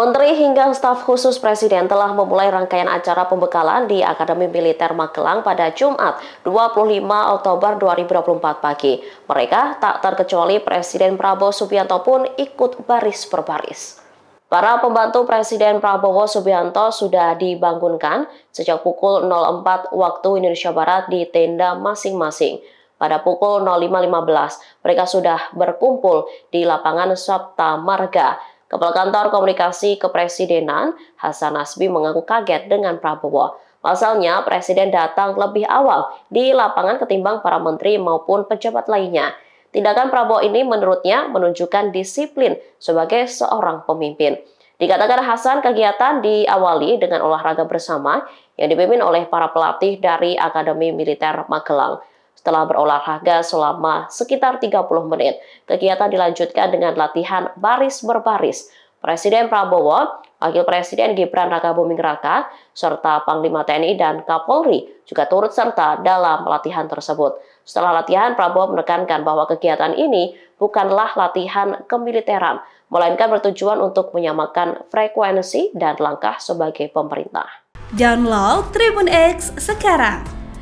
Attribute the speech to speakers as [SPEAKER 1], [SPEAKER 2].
[SPEAKER 1] Menteri hingga staf khusus Presiden telah memulai rangkaian acara pembekalan di Akademi Militer Magelang pada Jumat 25 Oktober 2024 pagi. Mereka tak terkecuali Presiden Prabowo Subianto pun ikut baris per baris. Para pembantu Presiden Prabowo Subianto sudah dibangunkan sejak pukul 04 waktu Indonesia Barat di tenda masing-masing pada pukul 05.15. Mereka sudah berkumpul di lapangan Sabta Marga Kepala Kantor Komunikasi Kepresidenan Hasan Nasbi mengaku kaget dengan Prabowo. Pasalnya, Presiden datang lebih awal di lapangan ketimbang para menteri maupun pejabat lainnya. Tindakan Prabowo ini menurutnya menunjukkan disiplin sebagai seorang pemimpin. Dikatakan Hasan, kegiatan diawali dengan olahraga bersama yang dipimpin oleh para pelatih dari Akademi Militer Magelang. Setelah berolahraga selama sekitar 30 menit, kegiatan dilanjutkan dengan latihan baris berbaris. Presiden Prabowo, Wakil Presiden Gibran Raka Buming Raka, serta Panglima TNI dan Kapolri juga turut serta dalam latihan tersebut. Setelah latihan, Prabowo menekankan bahwa kegiatan ini bukanlah latihan kemiliteran, melainkan bertujuan untuk menyamakan frekuensi dan langkah sebagai pemerintah. Download Tribun X
[SPEAKER 2] sekarang